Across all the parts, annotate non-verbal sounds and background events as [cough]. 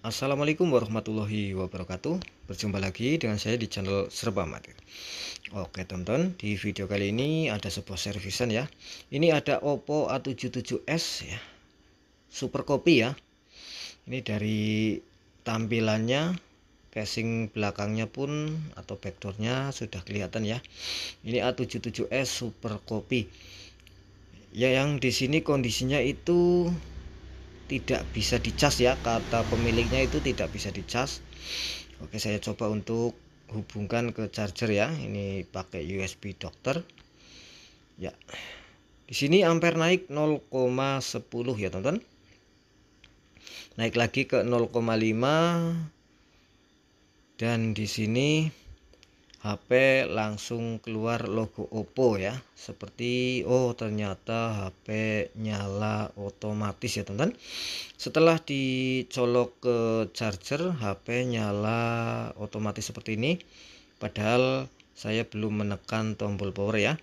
Assalamualaikum warahmatullahi wabarakatuh Berjumpa lagi dengan saya di channel Serba Mati Oke teman-teman Di video kali ini ada sebuah servisan ya Ini ada Oppo A77s ya Super copy ya Ini dari tampilannya Casing belakangnya pun Atau backdoornya sudah kelihatan ya Ini A77s super copy Ya yang di sini kondisinya itu tidak bisa dicas ya kata pemiliknya itu tidak bisa dicas oke saya coba untuk hubungkan ke charger ya ini pakai USB dokter ya di sini ampere naik 0,10 ya teman-teman naik lagi ke 0,5 dan di sini HP langsung keluar logo Oppo ya seperti oh ternyata HP nyala otomatis ya teman-teman setelah dicolok ke charger HP nyala otomatis seperti ini padahal saya belum menekan tombol power ya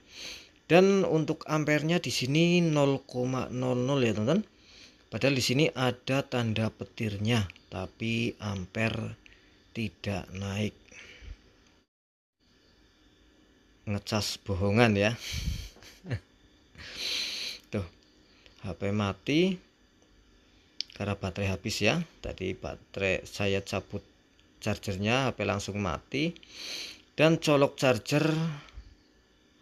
dan untuk ampernya di sini 0,00 ya teman-teman padahal di sini ada tanda petirnya tapi ampere tidak naik ngecas bohongan ya tuh HP mati karena baterai habis ya tadi baterai saya cabut chargernya HP langsung mati dan colok charger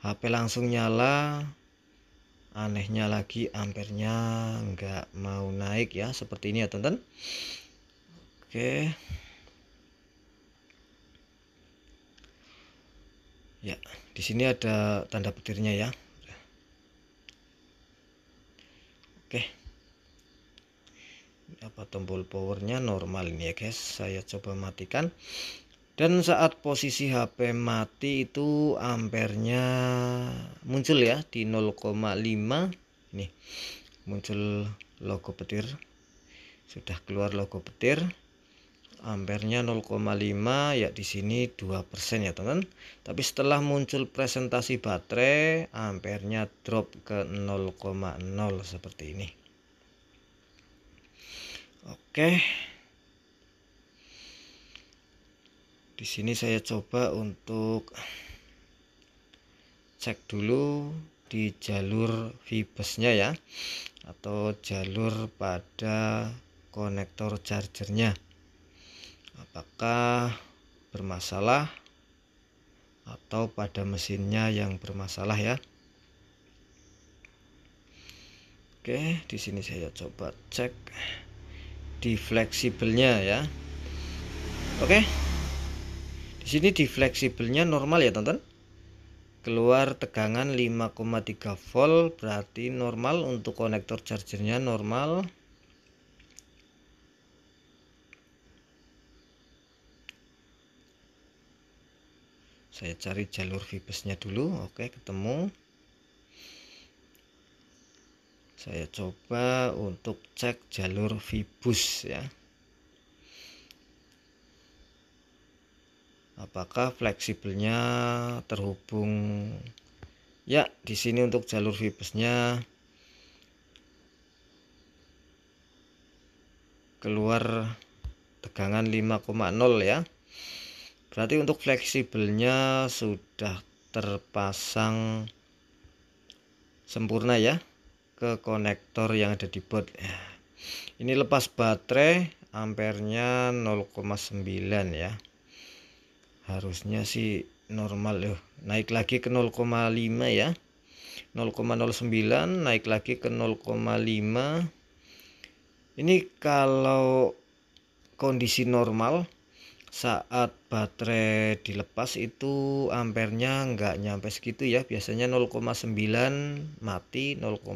HP langsung nyala anehnya lagi ampernya nggak mau naik ya seperti ini ya teman-teman oke ya di sini ada tanda petirnya ya oke ini apa tombol powernya normal ini ya guys saya coba matikan dan saat posisi HP mati itu ampernya muncul ya di 0,5 nih muncul logo petir sudah keluar logo petir ampernya 0,5 ya di sini 2% ya teman tapi setelah muncul presentasi baterai ampernya drop ke 0,0 seperti ini oke di sini saya coba untuk cek dulu di jalur Vbusnya ya atau jalur pada konektor chargernya apakah bermasalah atau pada mesinnya yang bermasalah ya. Oke, di sini saya coba cek di fleksibelnya ya. Oke. Di sini di fleksibelnya normal ya, tonton. Keluar tegangan 5,3 volt berarti normal untuk konektor chargernya normal. saya cari jalur vibesnya dulu oke ketemu saya coba untuk cek jalur Vibus ya apakah fleksibelnya terhubung ya di sini untuk jalur vibesnya keluar tegangan 5,0 ya berarti untuk fleksibelnya sudah terpasang sempurna ya ke konektor yang ada di board ini lepas baterai ampernya 0,9 ya harusnya sih normal loh eh, naik lagi ke 0,5 ya 0,09 naik lagi ke 0,5 ini kalau kondisi normal saat baterai dilepas itu ampernya nggak nyampe segitu ya biasanya 0,9 mati 0,9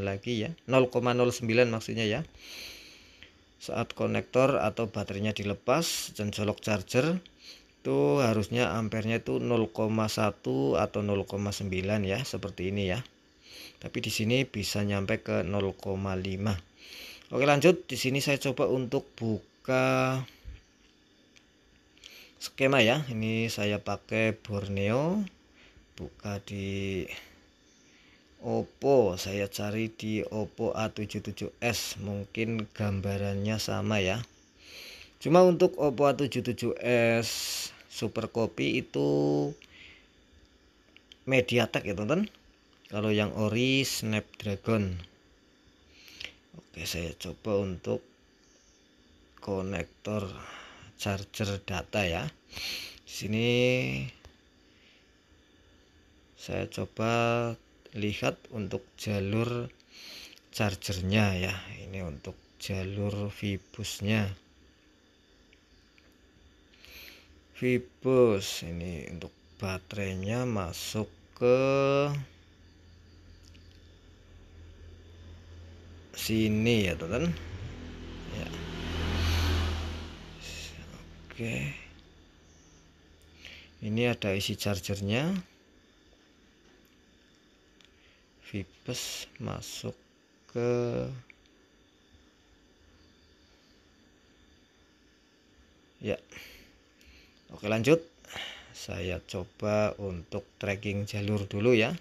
lagi ya 0,09 maksudnya ya saat konektor atau baterainya dilepas dan colok charger itu harusnya ampernya itu 0,1 atau 0,9 ya seperti ini ya tapi di sini bisa nyampe ke 0,5 Oke lanjut di sini saya coba untuk buka skema ya ini saya pakai Borneo buka di Oppo saya cari di Oppo A77s mungkin gambarannya sama ya cuma untuk Oppo A77s super copy itu Mediatek ya teman-teman kalau yang ori Snapdragon oke saya coba untuk konektor charger data ya sini saya coba lihat untuk jalur chargernya ya ini untuk jalur vibusnya vibus ini untuk baterainya masuk ke sini ya teman-teman oke ini ada isi chargernya Vipes masuk ke ya oke lanjut saya coba untuk tracking jalur dulu ya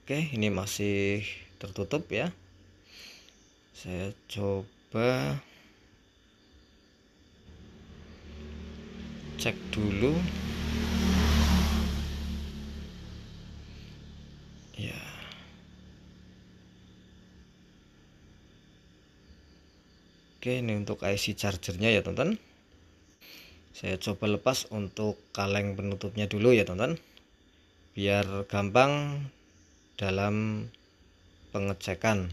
Oke, ini masih tertutup ya. Saya coba cek dulu. Ya. Oke, ini untuk IC chargernya ya, teman-teman. Saya coba lepas untuk kaleng penutupnya dulu ya, teman-teman. Biar gampang dalam pengecekan.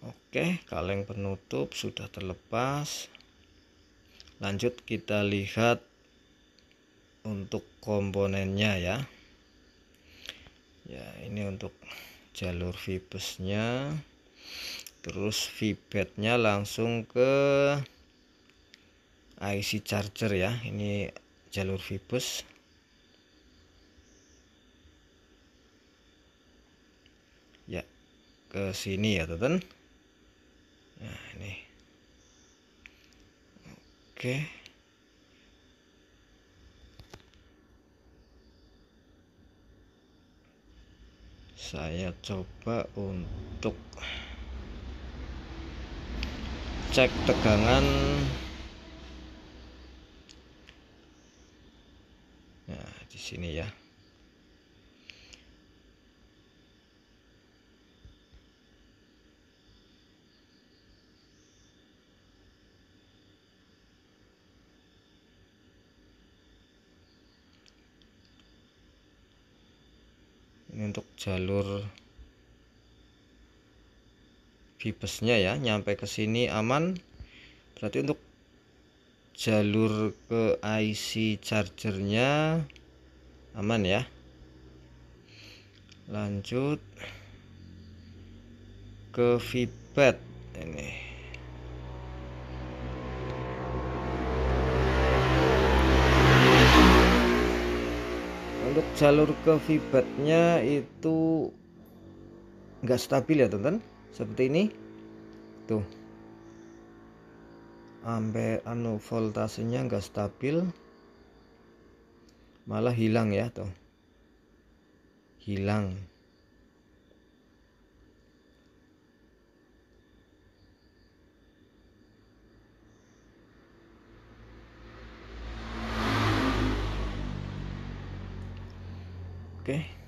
Oke, kaleng penutup sudah terlepas. Lanjut kita lihat untuk komponennya ya. Ya, ini untuk jalur vipusnya terus vbat langsung ke IC charger ya ini jalur Vibus ya ke sini ya teman nah ini oke saya coba untuk cek tegangan nah di sini ya ini untuk jalur bibesnya ya nyampe ke sini aman berarti untuk jalur ke IC chargernya aman ya lanjut ke VBET ini untuk jalur ke VBET itu nggak stabil ya teman-teman seperti ini tuh sampai anu voltasenya enggak stabil malah hilang ya tuh hilang oke okay.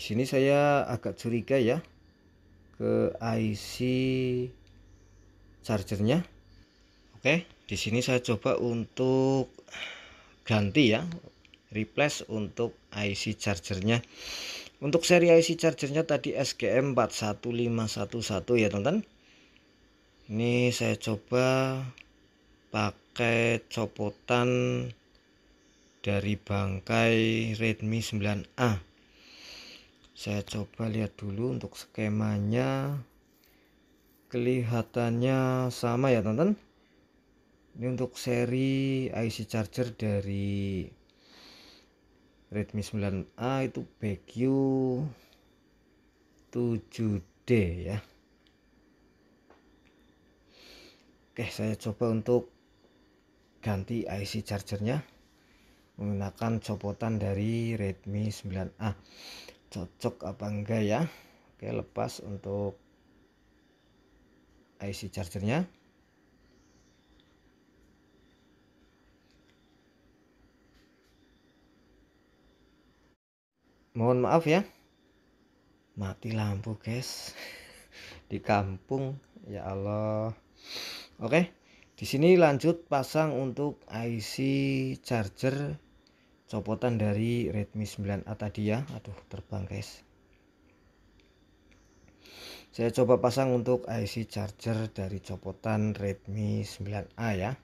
Di sini saya agak curiga ya ke IC chargernya Oke di sini saya coba untuk ganti ya replace untuk IC chargernya untuk seri IC chargernya tadi SGM 41511 ya teman-teman ini saya coba pakai copotan dari bangkai Redmi 9A saya coba lihat dulu untuk skemanya kelihatannya sama ya teman-teman ini untuk seri IC charger dari Redmi 9A itu BQ 7D ya Oke saya coba untuk ganti IC chargernya menggunakan copotan dari Redmi 9A cocok apa enggak ya oke lepas untuk IC chargernya mohon maaf ya mati lampu guys [laughs] di kampung ya Allah oke di sini lanjut pasang untuk IC charger copotan dari Redmi 9A tadi ya aduh terbang guys saya coba pasang untuk IC charger dari copotan Redmi 9A ya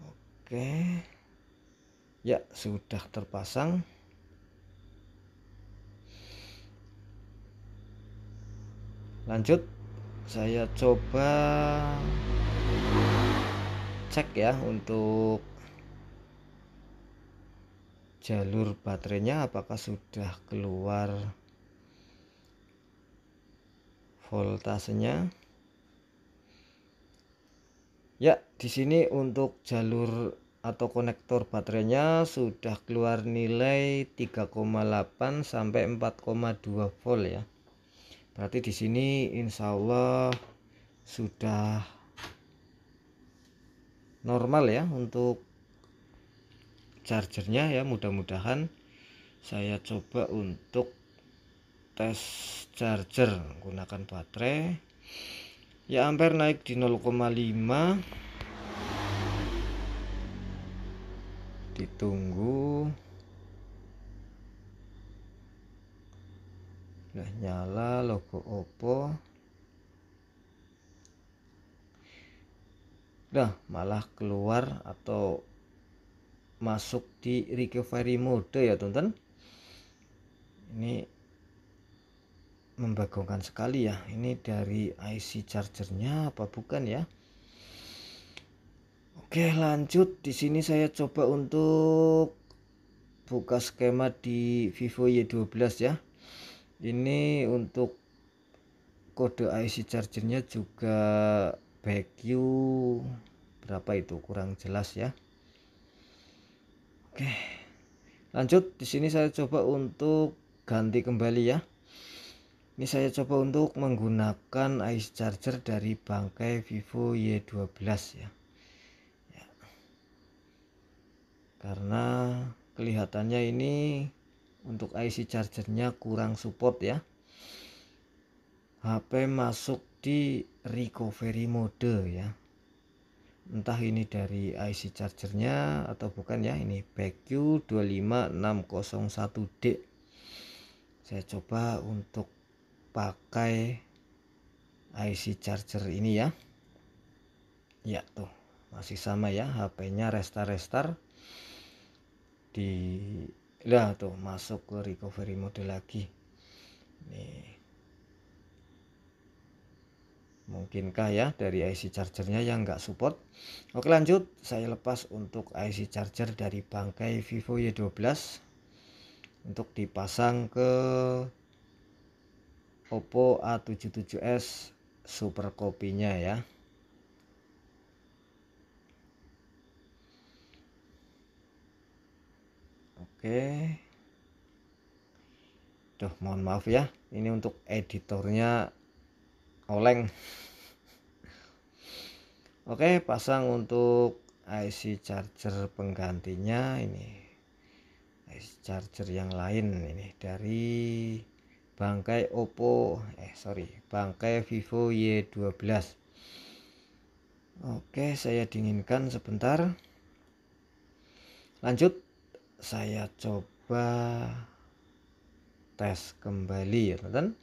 oke ya sudah terpasang lanjut saya coba cek ya untuk jalur baterainya apakah sudah keluar voltasenya ya di sini untuk jalur atau konektor baterainya sudah keluar nilai 3,8 sampai 4,2 volt ya berarti di sini insya Allah sudah normal ya untuk chargernya ya mudah-mudahan saya coba untuk tes charger gunakan baterai ya ampere naik di 0,5 ditunggu udah nyala logo Oppo udah malah keluar atau masuk di recovery mode ya tonton. ini membagongkan sekali ya ini dari IC chargernya apa bukan ya Oke lanjut di sini saya coba untuk buka skema di Vivo Y12 ya ini untuk kode IC chargernya juga BQ berapa itu kurang jelas ya Oke. Lanjut di sini saya coba untuk ganti kembali ya. Ini saya coba untuk menggunakan ice charger dari bangkai Vivo Y12 ya. ya. Karena kelihatannya ini untuk IC chargernya kurang support ya. HP masuk di recovery mode ya entah ini dari IC chargernya atau bukan ya ini BQ25601D saya coba untuk pakai IC charger ini ya ya tuh masih sama ya HP-nya restart-restart di lah tuh masuk ke recovery mode lagi nih mungkinkah ya dari IC chargernya yang nggak support oke lanjut saya lepas untuk IC charger dari bangkai Vivo Y12 untuk dipasang ke Oppo A77s super kopinya ya oke Duh mohon maaf ya ini untuk editornya oleng oke pasang untuk IC charger penggantinya ini IC charger yang lain ini dari bangkai Oppo eh sorry bangkai Vivo Y12 oke saya dinginkan sebentar lanjut saya coba tes kembali ya teman-teman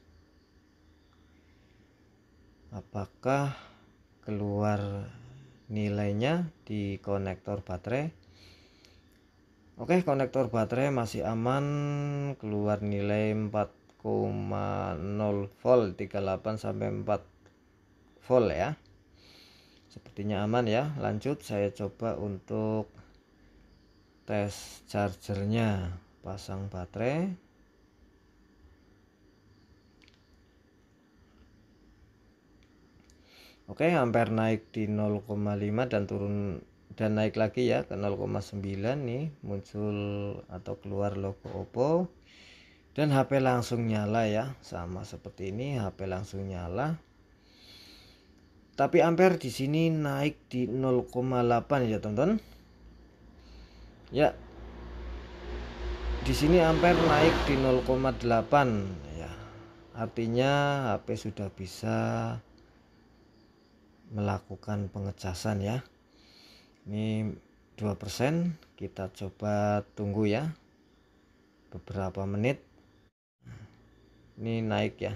apakah keluar nilainya di konektor baterai oke konektor baterai masih aman keluar nilai 4,0 volt 38 sampai 4 volt ya sepertinya aman ya lanjut saya coba untuk tes chargernya pasang baterai oke okay, hampir naik di 0,5 dan turun dan naik lagi ya ke 0,9 nih muncul atau keluar logo Oppo dan HP langsung nyala ya sama seperti ini HP langsung nyala tapi ampere di sini naik di 0,8 ya teman-teman ya di sini ampere naik di 0,8 ya artinya HP sudah bisa melakukan pengecasan ya ini 2% kita coba tunggu ya beberapa menit ini naik ya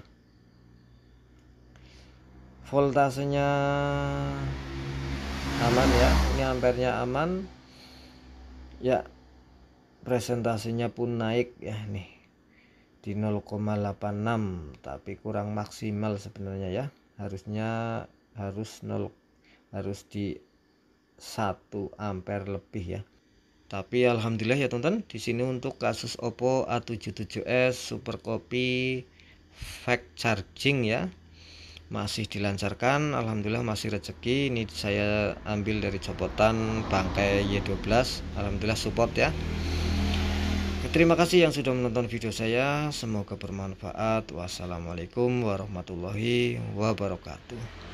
voltasenya aman ya ini ampernya aman ya presentasinya pun naik ya nih di 0,86 tapi kurang maksimal sebenarnya ya harusnya harus 0 harus di 1 ampere lebih ya tapi alhamdulillah ya tonton di sini untuk kasus Oppo A77s Super Copy Fact charging ya masih dilancarkan alhamdulillah masih rezeki ini saya ambil dari copotan bangkai Y12 alhamdulillah support ya terima kasih yang sudah menonton video saya semoga bermanfaat wassalamualaikum warahmatullahi wabarakatuh